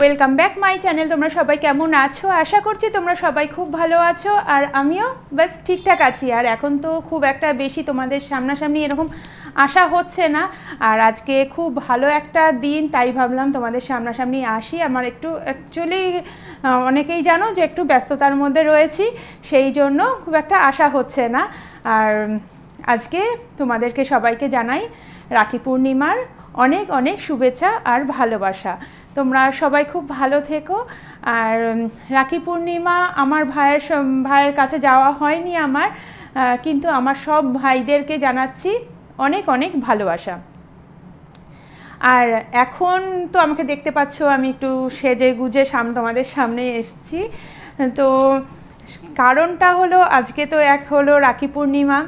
Welcome back my channel তোমরা সবাই কেমন আছো আশা করছি তোমরা সবাই খুব ভালো আছো আর আমিও বাস ঠিকঠাক আছি আর এখন তো খুব একটা বেশি তোমাদের সামনাসামনি এরকম আসা হচ্ছে না আর আজকে খুব ভালো একটা দিন তাই ভাবলাম তোমাদের সামনাসামনি আসি আমার একটু অ্যাকচুয়ালি অনেকেই জানো যে একটু ব্যস্ততার মধ্যে রয়েছি সেই জন্য খুব একটা আসা হচ্ছে না আর আজকে তোমাদেরকে সবাইকে জানাই রাখি পূর্ণিমার অনেক অনেক শুভেচ্ছা আর ভালোবাসা তোমরা সবাই খুব ভালো থেকো আর রাখি পূর্ণিমা আমার ভাইয়ের ভাইয়ের কাছে যাওয়া হয়নি আমার কিন্তু আমার সব ভাইদেরকে জানাচ্ছি অনেক অনেক ভালোবাসা আর এখন তো আমাকে দেখতে পাচ্ছ আমি একটু সেজে গুজে সাম তোমাদের সামনে এসছি তো কারণটা হলো আজকে তো এক হলো রাখি পূর্ণিমা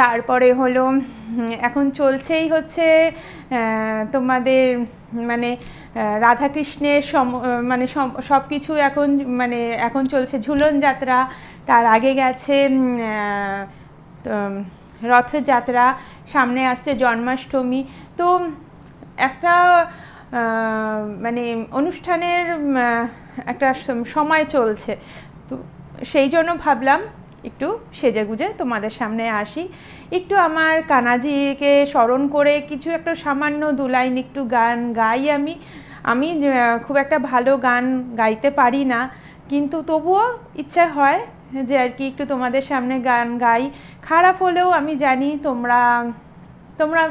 তারপরে হলো এখন চলছেই হচ্ছে তোমাদের মানে রাধাকৃষ্ণের সম মানে সব কিছু এখন মানে এখন চলছে ঝুলন যাত্রা তার আগে গেছে রথযাত্রা সামনে আসছে জন্মাষ্টমী তো একটা মানে অনুষ্ঠানের একটা সময় চলছে তো সেই জন্য ভাবলাম একটু সেজে গুজে তোমাদের সামনে আসি একটু আমার কানাজিকে স্মরণ করে কিছু একটা সামান্য দু লাইন একটু গান গাই আমি আমি খুব একটা ভালো গান গাইতে পারি না কিন্তু তবুও ইচ্ছা হয় যে আর কি একটু তোমাদের সামনে গান গাই খারাপ হলেও আমি জানি তোমরা তোমরা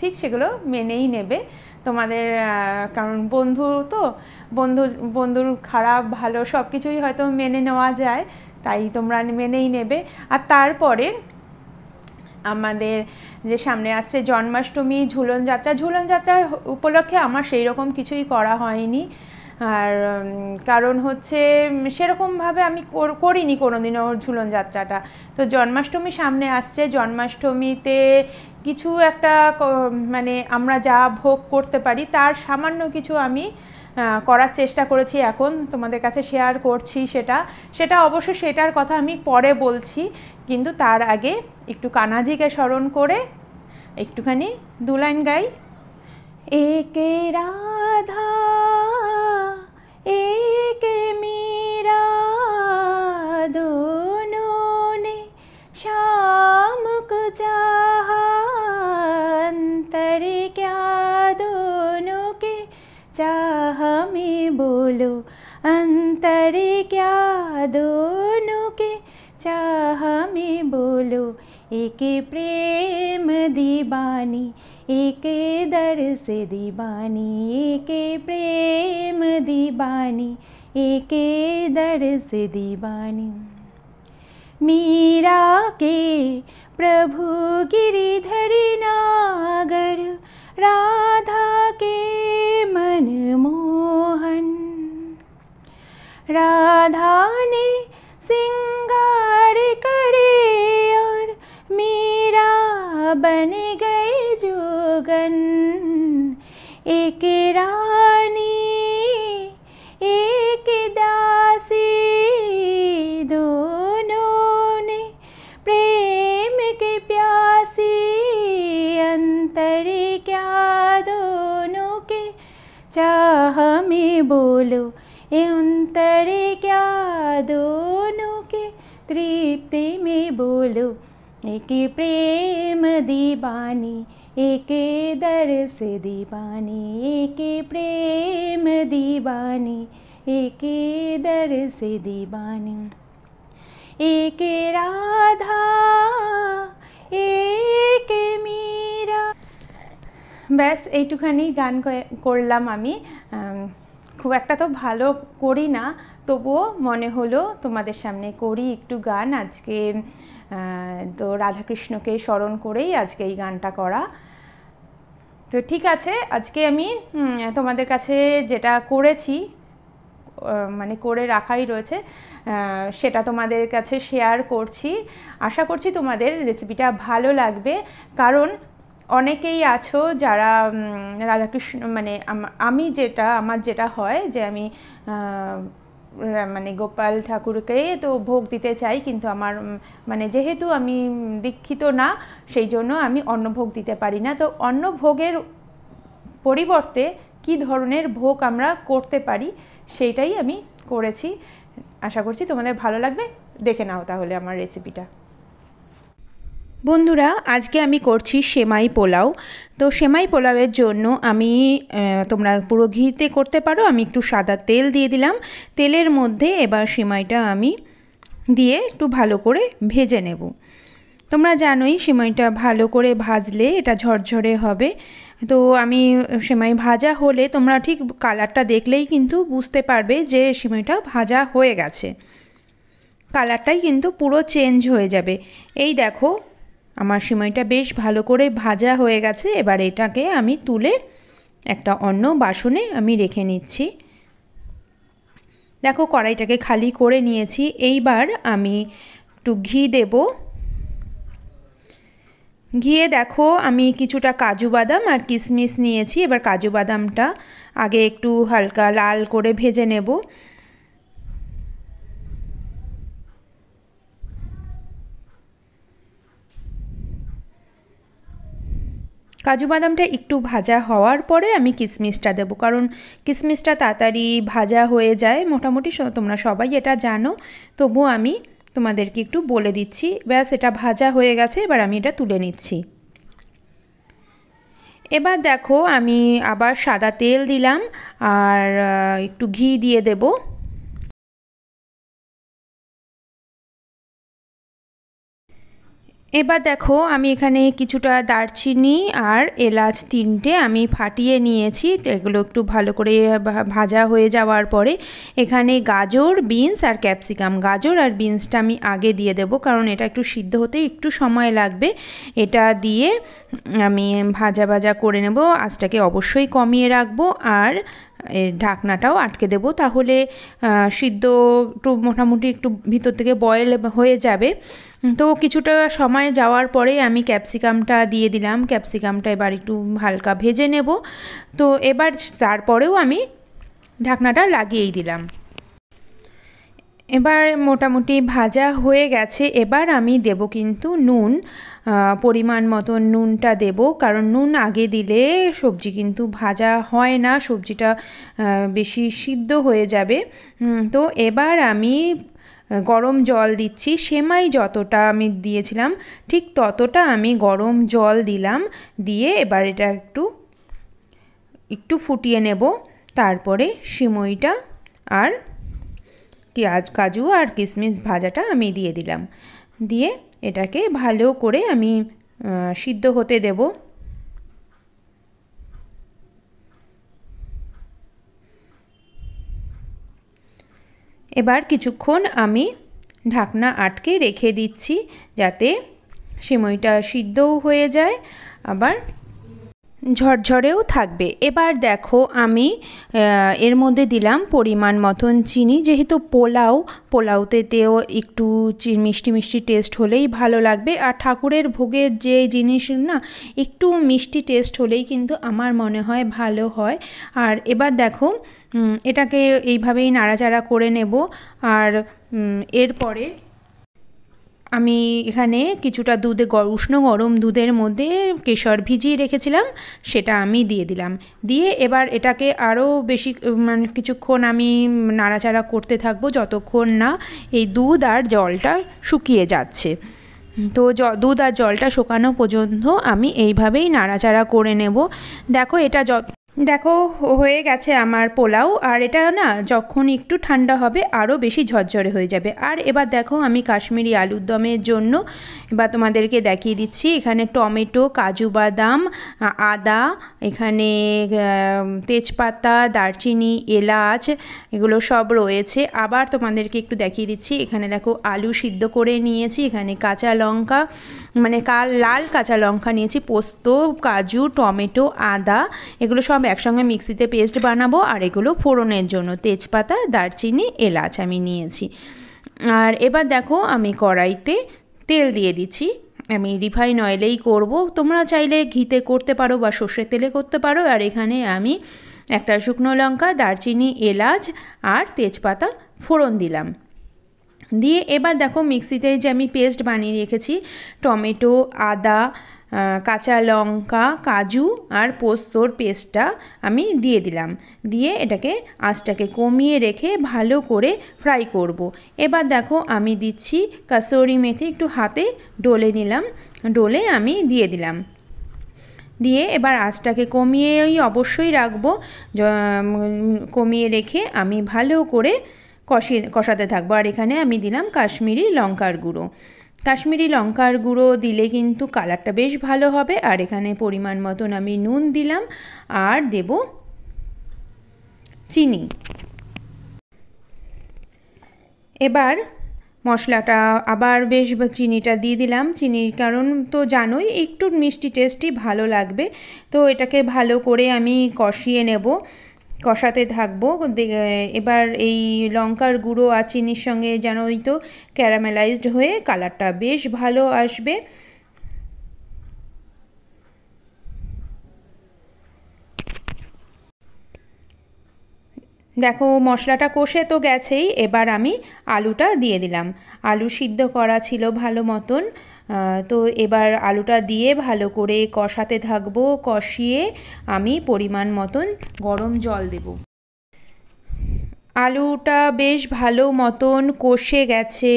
ঠিক সেগুলো মেনেই নেবে তোমাদের কারণ বন্ধু তো বন্ধু বন্ধুর খারাপ ভালো সব কিছুই হয়তো মেনে নেওয়া যায় তাই তোমরা মেনেই নেবে আর তারপরে আমাদের যে সামনে আসছে জন্মাষ্টমী ঝুলন যাত্রা ঝুলন যাত্রা উপলক্ষে আমার সেই রকম কিছুই করা হয়নি আর কারণ হচ্ছে সেরকমভাবে আমি করিনি কোনোদিনও ঝুলন যাত্রাটা তো জন্মাষ্টমী সামনে আসছে জন্মাষ্টমীতে কিছু একটা মানে আমরা যা ভোগ করতে পারি তার সামান্য কিছু আমি করার চেষ্টা করেছি এখন তোমাদের কাছে শেয়ার করছি সেটা সেটা অবশ্য সেটার কথা আমি পরে বলছি কিন্তু তার আগে একটু কানাজিকে স্মরণ করে একটুখানি দু লাইন গাই একে রাধা এ दोनों के चाह में बोलो एक प्रेम दीवानी एक दर से दीवानी एक प्रेम दीवानी एक दर दीवानी मीरा के प्रभु गिरिधरी नागर राधा के मनमोहन राधा ने सिंगार करे और मीरा बन गए जोगन एक रानी एक दासी दोनों ने प्रेम के प्यासी अंतर क्या दोनों के चाह में बोलो ये अंतरे क्या दोनों के तृप्ति में बोलो एक प्रेम दीवानी एक दर्श दीवानी एक प्रेम दीवानी एक दर्श दीवानी एक राधा एक मीरा बस এইটুখানি गान করলাম आमी খুব একটা তো ভালো করি না তবুও মনে হলো তোমাদের সামনে করি একটু গান আজকে তো রাধাকৃষ্ণকে স্মরণ করেই আজকে এই গানটা করা তো ঠিক আছে আজকে আমি তোমাদের কাছে যেটা করেছি মানে করে রাখাই রয়েছে সেটা তোমাদের কাছে শেয়ার করছি আশা করছি তোমাদের রেসিপিটা ভালো লাগবে কারণ অনেকেই আছো যারা রাধাকৃষ্ণ মানে আমি যেটা আমার যেটা হয় যে আমি মানে গোপাল ঠাকুরকে তো ভোগ দিতে চাই কিন্তু আমার মানে যেহেতু আমি দীক্ষিত না সেই জন্য আমি অন্ন ভোগ দিতে পারি না তো অন্ন ভোগের পরিবর্তে কি ধরনের ভোগ আমরা করতে পারি সেইটাই আমি করেছি আশা করছি তোমাদের ভালো লাগবে দেখে নাও তাহলে আমার রেসিপিটা বন্ধুরা আজকে আমি করছি সেমাই পোলাও তো সেমাই পোলাওয়ের জন্য আমি তোমরা পুরো ঘিতে করতে পারো আমি একটু সাদা তেল দিয়ে দিলাম তেলের মধ্যে এবার সেমাইটা আমি দিয়ে একটু ভালো করে ভেজে নেব তোমরা জানোই সেমাইটা ভালো করে ভাজলে এটা ঝরঝরে হবে তো আমি সেমাই ভাজা হলে তোমরা ঠিক কালারটা দেখলেই কিন্তু বুঝতে পারবে যে সেমাইটা ভাজা হয়ে গেছে কালারটাই কিন্তু পুরো চেঞ্জ হয়ে যাবে এই দেখো আমার সিমাইটা বেশ ভালো করে ভাজা হয়ে গেছে এবার এটাকে আমি তুলে একটা অন্য বাসনে আমি রেখে নিচ্ছি দেখো কড়াইটাকে খালি করে নিয়েছি এইবার আমি একটু ঘি দেব ঘিয়ে দেখো আমি কিছুটা কাজু বাদাম আর কিশমিশ নিয়েছি এবার কাজু বাদামটা আগে একটু হালকা লাল করে ভেজে নেব কাজু বাদামটা একটু ভাজা হওয়ার পরে আমি কিশমিশটা দেবো কারণ কিশমিশটা তাড়াতাড়ি ভাজা হয়ে যায় মোটামুটি তোমরা সবাই এটা জানো তবু আমি তোমাদেরকে একটু বলে দিচ্ছি ব্যাস এটা ভাজা হয়ে গেছে এবার আমি এটা তুলে নিচ্ছি এবার দেখো আমি আবার সাদা তেল দিলাম আর একটু ঘি দিয়ে দেবো এবার দেখো আমি এখানে কিছুটা দারচিনি আর এলাচ তিনটে আমি ফাটিয়ে নিয়েছি এগুলো একটু ভালো করে ভাজা হয়ে যাওয়ার পরে এখানে গাজর বিনস আর ক্যাপসিকাম গাজর আর বিনসটা আমি আগে দিয়ে দেব কারণ এটা একটু সিদ্ধ হতে একটু সময় লাগবে এটা দিয়ে আমি ভাজা ভাজা করে নেব আজটাকে অবশ্যই কমিয়ে রাখবো আর এর ঢাকনাটাও আটকে দেব তাহলে সিদ্ধ একটু মোটামুটি একটু ভিতর থেকে বয়েল হয়ে যাবে তো কিছুটা সময় যাওয়ার পরে আমি ক্যাপসিকামটা দিয়ে দিলাম ক্যাপসিকামটা এবার একটু হালকা ভেজে নেব তো এবার তারপরেও আমি ঢাকনাটা লাগিয়েই দিলাম এবার মোটামুটি ভাজা হয়ে গেছে এবার আমি দেব কিন্তু নুন পরিমাণ মতো নুনটা দেব কারণ নুন আগে দিলে সবজি কিন্তু ভাজা হয় না সবজিটা বেশি সিদ্ধ হয়ে যাবে তো এবার আমি গরম জল দিচ্ছি সেমাই যতটা আমি দিয়েছিলাম ঠিক ততটা আমি গরম জল দিলাম দিয়ে এবার এটা একটু একটু ফুটিয়ে নেব তারপরে সিমইটা আর কাজু আর কিশমিশ ভাজাটা আমি দিয়ে দিলাম দিয়ে এটাকে ভালো করে আমি সিদ্ধ হতে দেবো এবার কিছুক্ষণ আমি ঢাকনা আটকে রেখে দিচ্ছি যাতে সিমইটা সিদ্ধও হয়ে যায় আবার ঝরঝরেও থাকবে এবার দেখো আমি এর মধ্যে দিলাম পরিমাণ মতন চিনি যেহেতু পোলাও পোলাওতে তেও একটু মিষ্টি মিষ্টি টেস্ট হলেই ভালো লাগবে আর ঠাকুরের ভোগের যে জিনিস না একটু মিষ্টি টেস্ট হলেই কিন্তু আমার মনে হয় ভালো হয় আর এবার দেখো এটাকে এইভাবেই নাড়াচাড়া করে নেব আর এরপরে আমি এখানে কিছুটা দুধে উষ্ণ গরম দুধের মধ্যে কেশর ভিজিয়ে রেখেছিলাম সেটা আমি দিয়ে দিলাম দিয়ে এবার এটাকে আরও বেশি মানে কিছুক্ষণ আমি নাড়াচাড়া করতে থাকবো যতক্ষণ না এই দুধ আর জলটা শুকিয়ে যাচ্ছে তো দুধ আর জলটা শুকানো পর্যন্ত আমি এইভাবেই নাড়াচাড়া করে নেব দেখো এটা যত দেখো হয়ে গেছে আমার পোলাও আর এটা না যখন একটু ঠান্ডা হবে আরও বেশি ঝরঝরে হয়ে যাবে আর এবার দেখো আমি কাশ্মীরি আলুর দমের জন্য এবার তোমাদেরকে দেখিয়ে দিচ্ছি এখানে টমেটো কাজু বাদাম আদা এখানে তেজপাতা দারচিনি এলাচ এগুলো সব রয়েছে আবার তোমাদেরকে একটু দেখিয়ে দিচ্ছি এখানে দেখো আলু সিদ্ধ করে নিয়েছি এখানে কাঁচা লঙ্কা মানে কাল লাল কাঁচা লঙ্কা নিয়েছি পোস্ত কাজু টমেটো আদা এগুলো সব একসঙ্গে মিক্সিতে পেস্ট বানাবো আর এগুলো ফোড়নের জন্য তেজপাতা দারচিনি এলাচ আমি নিয়েছি আর এবার দেখো আমি কড়াইতে তেল দিয়ে দিচ্ছি আমি রিফাইন অয়েলেই করব তোমরা চাইলে ঘিতে করতে পারো বা সর্ষের তেলে করতে পারো আর এখানে আমি একটা শুকনো লঙ্কা দারচিনি এলাচ আর তেজপাতা ফোড়ন দিলাম দিয়ে এবার দেখো মিক্সিতে যে আমি পেস্ট বানিয়ে রেখেছি টমেটো আদা কাঁচা লঙ্কা কাজু আর পোস্তর পেস্টটা আমি দিয়ে দিলাম দিয়ে এটাকে আঁচটাকে কমিয়ে রেখে ভালো করে ফ্রাই করব। এবার দেখো আমি দিচ্ছি কাসৌরি মেথি একটু হাতে ডলে নিলাম ডলে আমি দিয়ে দিলাম দিয়ে এবার আঁচটাকে কমিয়েই অবশ্যই রাখবো কমিয়ে রেখে আমি ভালো করে কষিয়ে কষাতে থাকবো আর এখানে আমি দিলাম কাশ্মীরি লঙ্কার গুঁড়ো কাশ্মীরি লঙ্কার গুঁড়ো দিলে কিন্তু কালারটা বেশ ভালো হবে আর এখানে পরিমাণ মতন আমি নুন দিলাম আর দেব চিনি এবার মশলাটা আবার বেশ চিনিটা দিয়ে দিলাম চিনির কারণ তো জানোই একটু মিষ্টি টেস্টই ভালো লাগবে তো এটাকে ভালো করে আমি কষিয়ে নেব কষাতে থাকবো এবার এই লঙ্কার গুঁড়ো আর চিনির সঙ্গে যেন ওই তো ক্যারামেলাইজড হয়ে কালারটা বেশ ভালো আসবে দেখো মশলাটা কষে তো গেছেই এবার আমি আলুটা দিয়ে দিলাম আলু সিদ্ধ করা ছিল ভালো মতন তো এবার আলুটা দিয়ে ভালো করে কষাতে থাকবো কষিয়ে আমি পরিমাণ মতন গরম জল দেব আলুটা বেশ ভালো মতন কষে গেছে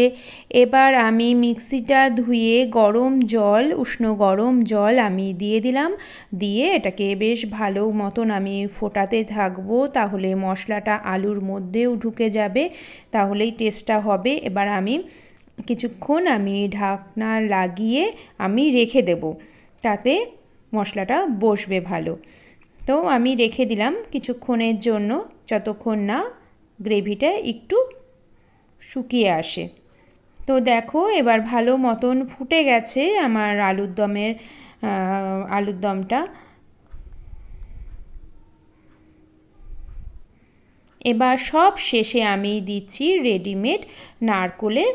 এবার আমি মিক্সিটা ধুয়ে গরম জল উষ্ণ গরম জল আমি দিয়ে দিলাম দিয়ে এটাকে বেশ ভালো মতন আমি ফোটাতে থাকবো তাহলে মশলাটা আলুর মধ্যেও ঢুকে যাবে তাহলেই টেস্টটা হবে এবার আমি কিছুক্ষণ আমি ঢাকনা লাগিয়ে আমি রেখে দেব তাতে মশলাটা বসবে ভালো তো আমি রেখে দিলাম কিছুক্ষণের জন্য যতক্ষণ না গ্রেভিটা একটু শুকিয়ে আসে তো দেখো এবার ভালো মতন ফুটে গেছে আমার আলুর দমের আলুর দমটা এবার সব শেষে আমি দিচ্ছি রেডিমেড নারকোলের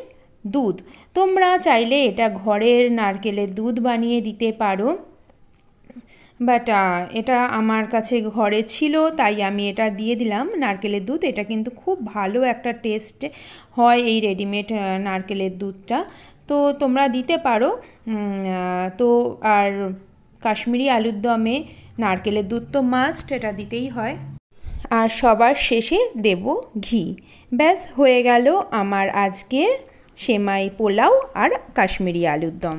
দুধ তোমরা চাইলে এটা ঘরের নারকেলের দুধ বানিয়ে দিতে পারো বাট এটা আমার কাছে ঘরে ছিল তাই আমি এটা দিয়ে দিলাম নারকেলের দুধ এটা কিন্তু খুব ভালো একটা টেস্ট হয় এই রেডিমেড নারকেলের দুধটা তো তোমরা দিতে পারো তো আর কাশ্মীরি আলুর দমে নারকেলের দুধ তো মাস্ট এটা দিতেই হয় আর সবার শেষে দেব ঘি ব্যাস হয়ে গেল আমার আজকের সেমাই পোলাও আর কাশ্মীরি আলুর দম